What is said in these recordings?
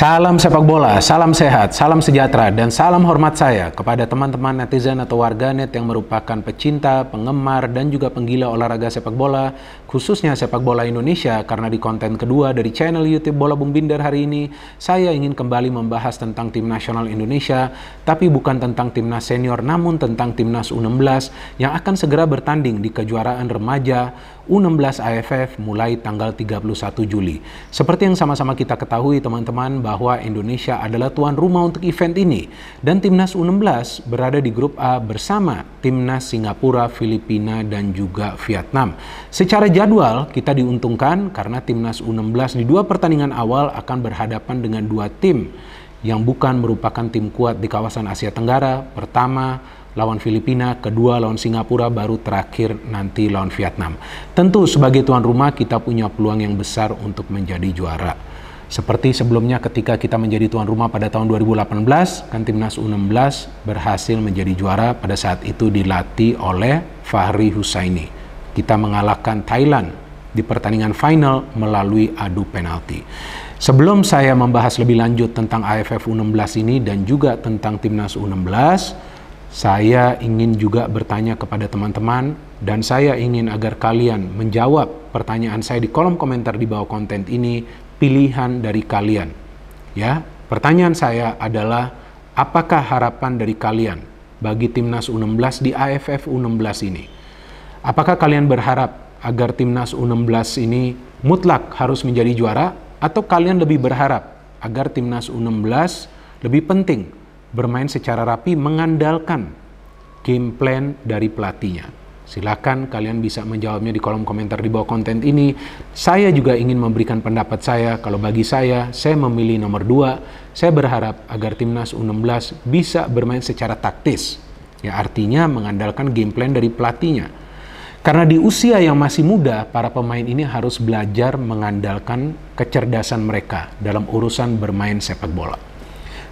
Salam sepak bola, salam sehat, salam sejahtera, dan salam hormat saya kepada teman-teman netizen atau warganet yang merupakan pecinta, penggemar, dan juga penggila olahraga sepak bola khususnya sepak bola Indonesia karena di konten kedua dari channel YouTube Bola Bung Binder hari ini, saya ingin kembali membahas tentang tim nasional Indonesia, tapi bukan tentang timnas senior namun tentang timnas U16 yang akan segera bertanding di kejuaraan remaja U16 AFF mulai tanggal 31 Juli. Seperti yang sama-sama kita ketahui teman-teman bahwa Indonesia adalah tuan rumah untuk event ini dan timnas U16 berada di grup A bersama timnas Singapura, Filipina dan juga Vietnam. Secara jadwal, kita diuntungkan karena timnas U16 di dua pertandingan awal akan berhadapan dengan dua tim yang bukan merupakan tim kuat di kawasan Asia Tenggara. Pertama, lawan Filipina, kedua lawan Singapura, baru terakhir nanti lawan Vietnam. Tentu sebagai tuan rumah kita punya peluang yang besar untuk menjadi juara. Seperti sebelumnya ketika kita menjadi tuan rumah pada tahun 2018, kan timnas U16 berhasil menjadi juara pada saat itu dilatih oleh Fahri Husaini kita mengalahkan Thailand di pertandingan final melalui adu penalti. Sebelum saya membahas lebih lanjut tentang AFF U16 ini dan juga tentang Timnas U16, saya ingin juga bertanya kepada teman-teman dan saya ingin agar kalian menjawab pertanyaan saya di kolom komentar di bawah konten ini pilihan dari kalian. Ya, pertanyaan saya adalah apakah harapan dari kalian bagi Timnas U16 di AFF U16 ini? Apakah kalian berharap agar timnas U16 ini mutlak harus menjadi juara atau kalian lebih berharap agar timnas U16 lebih penting bermain secara rapi mengandalkan game plan dari pelatihnya? Silakan kalian bisa menjawabnya di kolom komentar di bawah konten ini. Saya juga ingin memberikan pendapat saya. Kalau bagi saya, saya memilih nomor 2. Saya berharap agar timnas U16 bisa bermain secara taktis. Ya artinya mengandalkan game plan dari pelatihnya. Karena di usia yang masih muda, para pemain ini harus belajar mengandalkan kecerdasan mereka dalam urusan bermain sepak bola.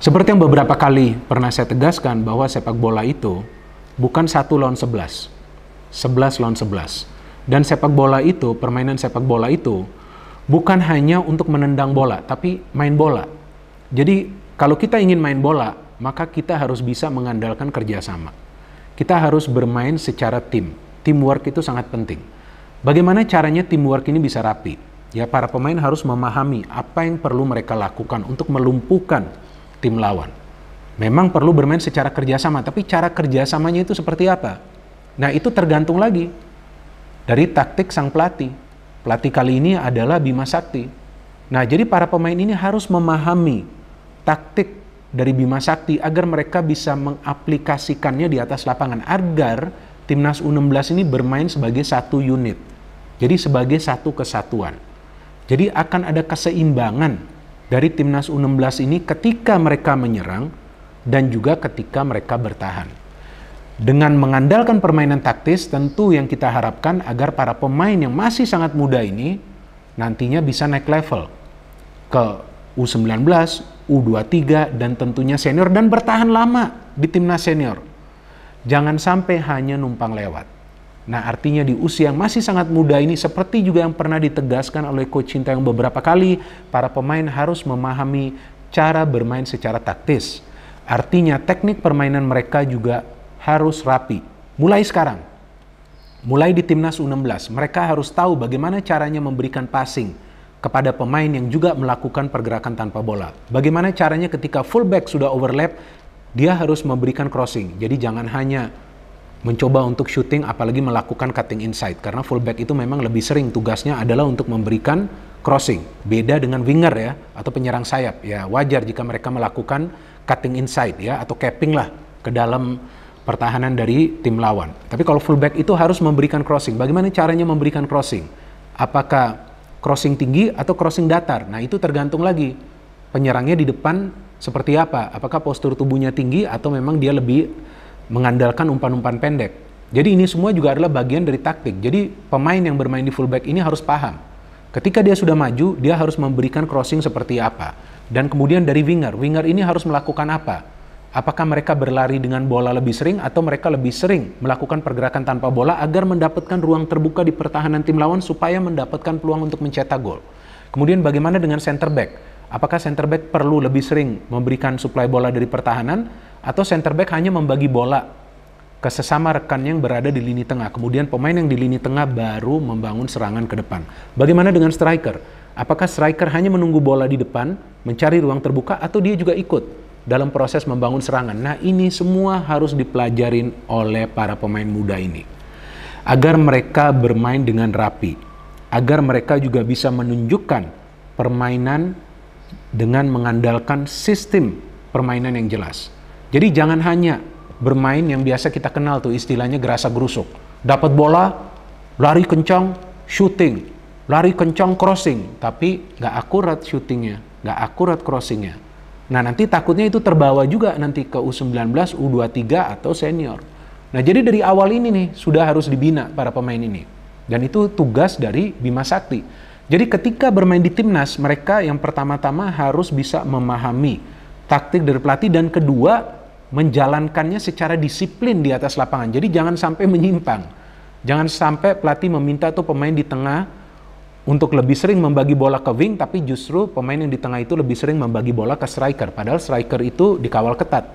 Seperti yang beberapa kali pernah saya tegaskan bahwa sepak bola itu bukan satu lawan sebelas, sebelas lawan sebelas. Dan sepak bola itu, permainan sepak bola itu bukan hanya untuk menendang bola, tapi main bola. Jadi kalau kita ingin main bola, maka kita harus bisa mengandalkan kerjasama. Kita harus bermain secara tim Teamwork itu sangat penting. Bagaimana caranya teamwork ini bisa rapi? Ya, para pemain harus memahami apa yang perlu mereka lakukan untuk melumpuhkan tim lawan. Memang perlu bermain secara kerjasama, tapi cara kerjasamanya itu seperti apa? Nah, itu tergantung lagi dari taktik sang pelatih. Pelatih kali ini adalah Bima Sakti. Nah, jadi para pemain ini harus memahami taktik dari Bima Sakti agar mereka bisa mengaplikasikannya di atas lapangan agar timnas U16 ini bermain sebagai satu unit. Jadi sebagai satu kesatuan. Jadi akan ada keseimbangan dari timnas U16 ini ketika mereka menyerang dan juga ketika mereka bertahan. Dengan mengandalkan permainan taktis, tentu yang kita harapkan agar para pemain yang masih sangat muda ini nantinya bisa naik level ke U19, U23, dan tentunya senior dan bertahan lama di timnas senior. Jangan sampai hanya numpang lewat. Nah, artinya di usia yang masih sangat muda ini seperti juga yang pernah ditegaskan oleh coach Cinta yang beberapa kali, para pemain harus memahami cara bermain secara taktis. Artinya teknik permainan mereka juga harus rapi. Mulai sekarang, mulai di timnas U16, mereka harus tahu bagaimana caranya memberikan passing kepada pemain yang juga melakukan pergerakan tanpa bola. Bagaimana caranya ketika fullback sudah overlap, dia harus memberikan crossing. Jadi jangan hanya mencoba untuk shooting apalagi melakukan cutting inside karena fullback itu memang lebih sering tugasnya adalah untuk memberikan crossing. Beda dengan winger ya atau penyerang sayap. Ya wajar jika mereka melakukan cutting inside ya atau capping lah ke dalam pertahanan dari tim lawan. Tapi kalau fullback itu harus memberikan crossing. Bagaimana caranya memberikan crossing? Apakah crossing tinggi atau crossing datar? Nah, itu tergantung lagi penyerangnya di depan seperti apa? Apakah postur tubuhnya tinggi atau memang dia lebih mengandalkan umpan-umpan pendek? Jadi ini semua juga adalah bagian dari taktik. Jadi pemain yang bermain di fullback ini harus paham. Ketika dia sudah maju, dia harus memberikan crossing seperti apa. Dan kemudian dari winger, winger ini harus melakukan apa? Apakah mereka berlari dengan bola lebih sering atau mereka lebih sering melakukan pergerakan tanpa bola agar mendapatkan ruang terbuka di pertahanan tim lawan supaya mendapatkan peluang untuk mencetak gol. Kemudian bagaimana dengan center back? Apakah center back perlu lebih sering memberikan suplai bola dari pertahanan atau center back hanya membagi bola ke sesama rekan yang berada di lini tengah. Kemudian pemain yang di lini tengah baru membangun serangan ke depan. Bagaimana dengan striker? Apakah striker hanya menunggu bola di depan, mencari ruang terbuka atau dia juga ikut dalam proses membangun serangan? Nah, ini semua harus dipelajarin oleh para pemain muda ini. Agar mereka bermain dengan rapi, agar mereka juga bisa menunjukkan permainan dengan mengandalkan sistem permainan yang jelas. Jadi jangan hanya bermain yang biasa kita kenal tuh istilahnya gerasa gerusuk. Dapat bola, lari kencang, shooting, lari kencang crossing, tapi nggak akurat shootingnya, nggak akurat crossingnya. Nah nanti takutnya itu terbawa juga nanti ke U19, U23 atau senior. Nah jadi dari awal ini nih sudah harus dibina para pemain ini. Dan itu tugas dari Bima Sakti. Jadi ketika bermain di timnas, mereka yang pertama-tama harus bisa memahami taktik dari pelatih dan kedua menjalankannya secara disiplin di atas lapangan. Jadi jangan sampai menyimpang. Jangan sampai pelatih meminta tuh pemain di tengah untuk lebih sering membagi bola ke wing tapi justru pemain yang di tengah itu lebih sering membagi bola ke striker padahal striker itu dikawal ketat.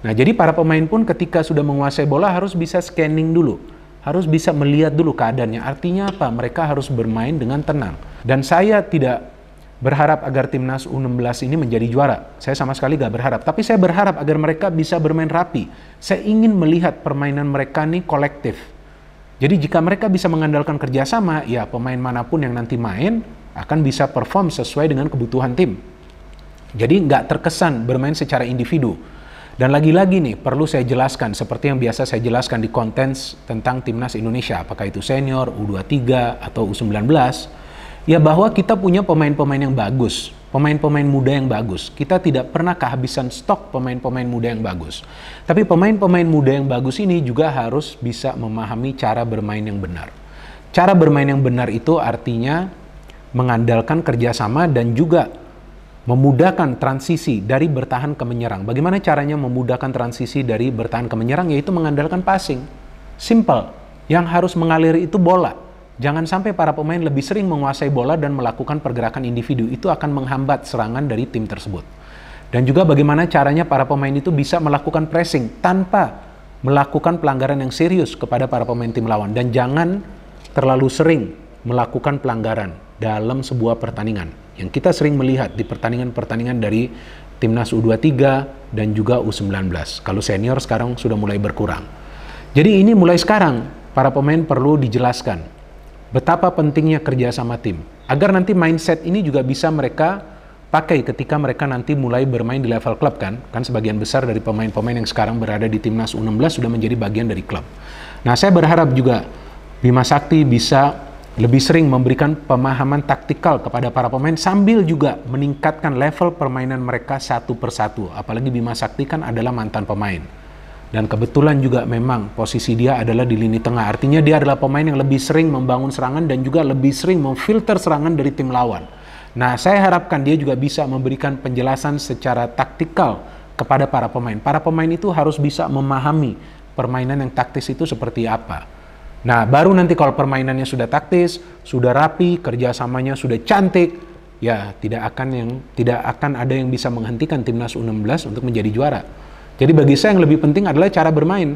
Nah, jadi para pemain pun ketika sudah menguasai bola harus bisa scanning dulu harus bisa melihat dulu keadaannya. Artinya apa? Mereka harus bermain dengan tenang. Dan saya tidak berharap agar timnas U16 ini menjadi juara. Saya sama sekali gak berharap. Tapi saya berharap agar mereka bisa bermain rapi. Saya ingin melihat permainan mereka nih kolektif. Jadi jika mereka bisa mengandalkan kerjasama, ya pemain manapun yang nanti main akan bisa perform sesuai dengan kebutuhan tim. Jadi nggak terkesan bermain secara individu. Dan lagi-lagi nih perlu saya jelaskan seperti yang biasa saya jelaskan di konten tentang timnas Indonesia, apakah itu senior, U23 atau U19, ya bahwa kita punya pemain-pemain yang bagus, pemain-pemain muda yang bagus. Kita tidak pernah kehabisan stok pemain-pemain muda yang bagus. Tapi pemain-pemain muda yang bagus ini juga harus bisa memahami cara bermain yang benar. Cara bermain yang benar itu artinya mengandalkan kerjasama dan juga memudahkan transisi dari bertahan ke menyerang. Bagaimana caranya memudahkan transisi dari bertahan ke menyerang? Yaitu mengandalkan passing. Simple. Yang harus mengalir itu bola. Jangan sampai para pemain lebih sering menguasai bola dan melakukan pergerakan individu. Itu akan menghambat serangan dari tim tersebut. Dan juga bagaimana caranya para pemain itu bisa melakukan pressing tanpa melakukan pelanggaran yang serius kepada para pemain tim lawan. Dan jangan terlalu sering melakukan pelanggaran dalam sebuah pertandingan yang kita sering melihat di pertandingan-pertandingan dari timnas U23 dan juga U19. Kalau senior sekarang sudah mulai berkurang. Jadi ini mulai sekarang para pemain perlu dijelaskan betapa pentingnya kerja sama tim agar nanti mindset ini juga bisa mereka pakai ketika mereka nanti mulai bermain di level klub kan kan sebagian besar dari pemain-pemain yang sekarang berada di timnas U16 sudah menjadi bagian dari klub. Nah, saya berharap juga Bima Sakti bisa lebih sering memberikan pemahaman taktikal kepada para pemain sambil juga meningkatkan level permainan mereka satu persatu. Apalagi Bima Sakti kan adalah mantan pemain. Dan kebetulan juga memang posisi dia adalah di lini tengah. Artinya dia adalah pemain yang lebih sering membangun serangan dan juga lebih sering memfilter serangan dari tim lawan. Nah, saya harapkan dia juga bisa memberikan penjelasan secara taktikal kepada para pemain. Para pemain itu harus bisa memahami permainan yang taktis itu seperti apa Nah, baru nanti kalau permainannya sudah taktis, sudah rapi, kerjasamanya sudah cantik, ya tidak akan yang tidak akan ada yang bisa menghentikan timnas U16 untuk menjadi juara. Jadi bagi saya yang lebih penting adalah cara bermain.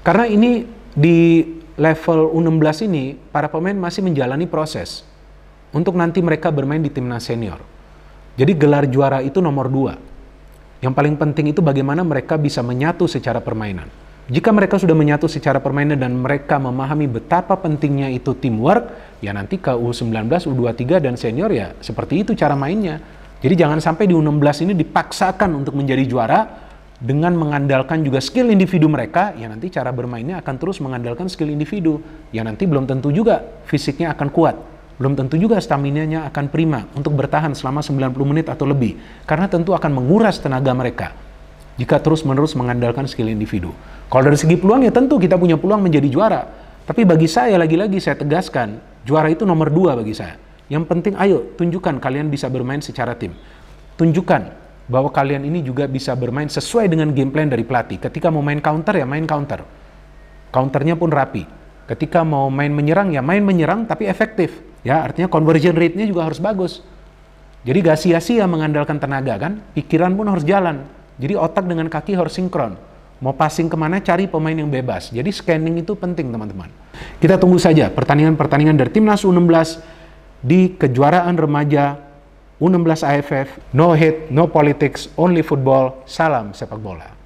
Karena ini di level U16 ini para pemain masih menjalani proses untuk nanti mereka bermain di timnas senior. Jadi gelar juara itu nomor dua. Yang paling penting itu bagaimana mereka bisa menyatu secara permainan. Jika mereka sudah menyatu secara permainan dan mereka memahami betapa pentingnya itu teamwork, ya nanti ke U19, U23 dan senior ya seperti itu cara mainnya. Jadi jangan sampai di U16 ini dipaksakan untuk menjadi juara dengan mengandalkan juga skill individu mereka, ya nanti cara bermainnya akan terus mengandalkan skill individu. Ya nanti belum tentu juga fisiknya akan kuat. Belum tentu juga stamina-nya akan prima untuk bertahan selama 90 menit atau lebih. Karena tentu akan menguras tenaga mereka jika terus-menerus mengandalkan skill individu. Kalau dari segi peluang ya tentu kita punya peluang menjadi juara. Tapi bagi saya lagi-lagi saya tegaskan, juara itu nomor dua bagi saya. Yang penting ayo tunjukkan kalian bisa bermain secara tim. Tunjukkan bahwa kalian ini juga bisa bermain sesuai dengan game plan dari pelatih. Ketika mau main counter ya main counter. Counternya pun rapi. Ketika mau main menyerang ya main menyerang tapi efektif. Ya artinya conversion rate-nya juga harus bagus. Jadi gak sia-sia mengandalkan tenaga kan, pikiran pun harus jalan. Jadi otak dengan kaki harus sinkron. Mau passing kemana cari pemain yang bebas. Jadi scanning itu penting teman-teman. Kita tunggu saja pertandingan-pertandingan dari Timnas U16 di kejuaraan remaja U16 AFF. No hate, no politics, only football. Salam sepak bola.